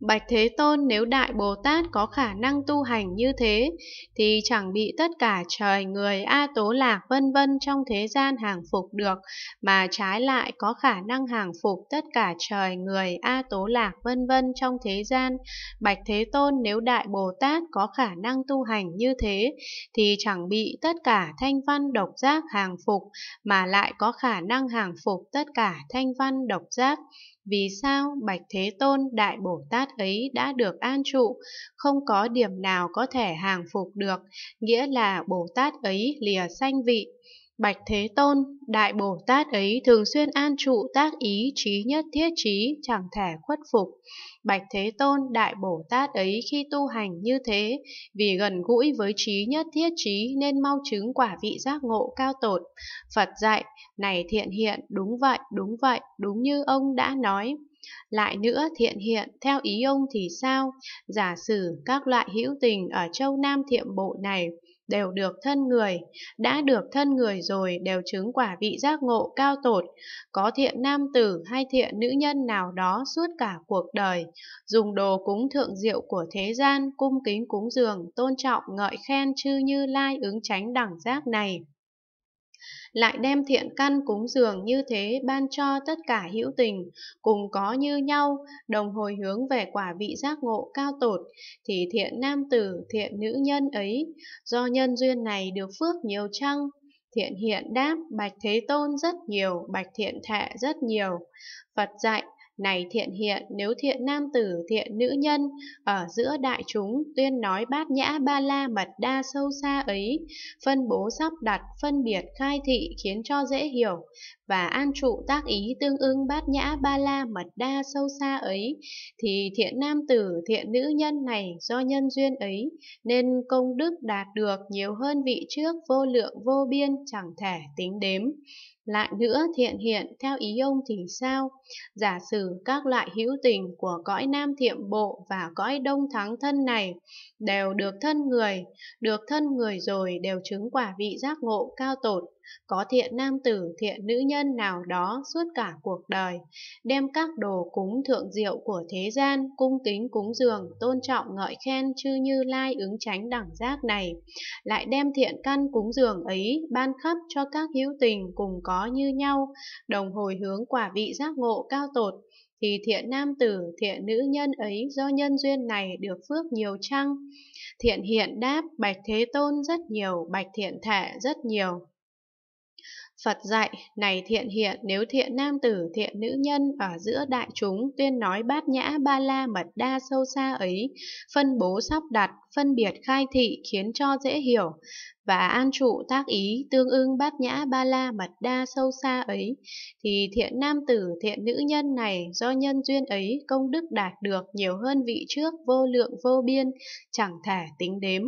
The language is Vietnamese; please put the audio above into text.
Bạch Thế Tôn nếu Đại Bồ Tát có khả năng tu hành như thế, thì chẳng bị tất cả trời người A Tố Lạc vân vân trong thế gian hàng phục được, mà trái lại có khả năng hàng phục tất cả trời người A Tố Lạc vân vân trong thế gian. Bạch Thế Tôn nếu Đại Bồ Tát có khả năng tu hành như thế, thì chẳng bị tất cả thanh văn độc giác hàng phục, mà lại có khả năng hàng phục tất cả thanh văn độc giác. Vì sao Bạch Thế Tôn Đại Bồ Tát sát ấy đã được an trụ, không có điểm nào có thể hàng phục được, nghĩa là Bồ Tát ấy lìa sanh vị. Bạch Thế Tôn, Đại Bồ Tát ấy thường xuyên an trụ tác ý trí nhất thiết trí, chẳng thể khuất phục. Bạch Thế Tôn, Đại Bồ Tát ấy khi tu hành như thế, vì gần gũi với trí nhất thiết trí nên mau chứng quả vị giác ngộ cao tột. Phật dạy, này thiện hiện, đúng vậy, đúng vậy, đúng như ông đã nói. Lại nữa thiện hiện, theo ý ông thì sao? Giả sử các loại hữu tình ở châu Nam thiệm bộ này đều được thân người, đã được thân người rồi đều chứng quả vị giác ngộ cao tột, có thiện nam tử hay thiện nữ nhân nào đó suốt cả cuộc đời, dùng đồ cúng thượng diệu của thế gian, cung kính cúng dường, tôn trọng ngợi khen chư như lai ứng tránh đẳng giác này lại đem thiện căn cúng dường như thế ban cho tất cả hữu tình, cùng có như nhau, đồng hồi hướng về quả vị giác ngộ cao tột, thì thiện nam tử, thiện nữ nhân ấy, do nhân duyên này được phước nhiều chăng? Thiện hiện đáp, bạch thế tôn rất nhiều, bạch thiện thệ rất nhiều. Phật dạy, này thiện hiện, nếu thiện nam tử, thiện nữ nhân, ở giữa đại chúng tuyên nói bát nhã ba la mật đa sâu xa ấy, phân bố sắp đặt, phân biệt khai thị khiến cho dễ hiểu, và an trụ tác ý tương ưng bát nhã ba la mật đa sâu xa ấy, thì thiện nam tử, thiện nữ nhân này do nhân duyên ấy, nên công đức đạt được nhiều hơn vị trước vô lượng vô biên chẳng thể tính đếm. Lại nữa thiện hiện theo ý ông thì sao? Giả sử các loại hữu tình của cõi nam thiệm bộ và cõi đông thắng thân này đều được thân người, được thân người rồi đều chứng quả vị giác ngộ cao tột, có thiện nam tử, thiện nữ nhân nào đó suốt cả cuộc đời, đem các đồ cúng thượng diệu của thế gian, cung kính cúng dường, tôn trọng ngợi khen chư như lai ứng tránh đẳng giác này, lại đem thiện căn cúng dường ấy ban khắp cho các hữu tình cùng có như nhau, đồng hồi hướng quả vị giác ngộ cao tột, thì thiện nam tử, thiện nữ nhân ấy do nhân duyên này được phước nhiều chăng? Thiện hiện đáp, bạch thế tôn rất nhiều, bạch thiện thể rất nhiều. Phật dạy, này thiện hiện, nếu thiện nam tử, thiện nữ nhân ở giữa đại chúng tuyên nói bát nhã ba la mật đa sâu xa ấy, phân bố sắp đặt, phân biệt khai thị khiến cho dễ hiểu, và an trụ tác ý tương ưng bát nhã ba la mật đa sâu xa ấy, thì thiện nam tử, thiện nữ nhân này do nhân duyên ấy công đức đạt được nhiều hơn vị trước vô lượng vô biên, chẳng thể tính đếm.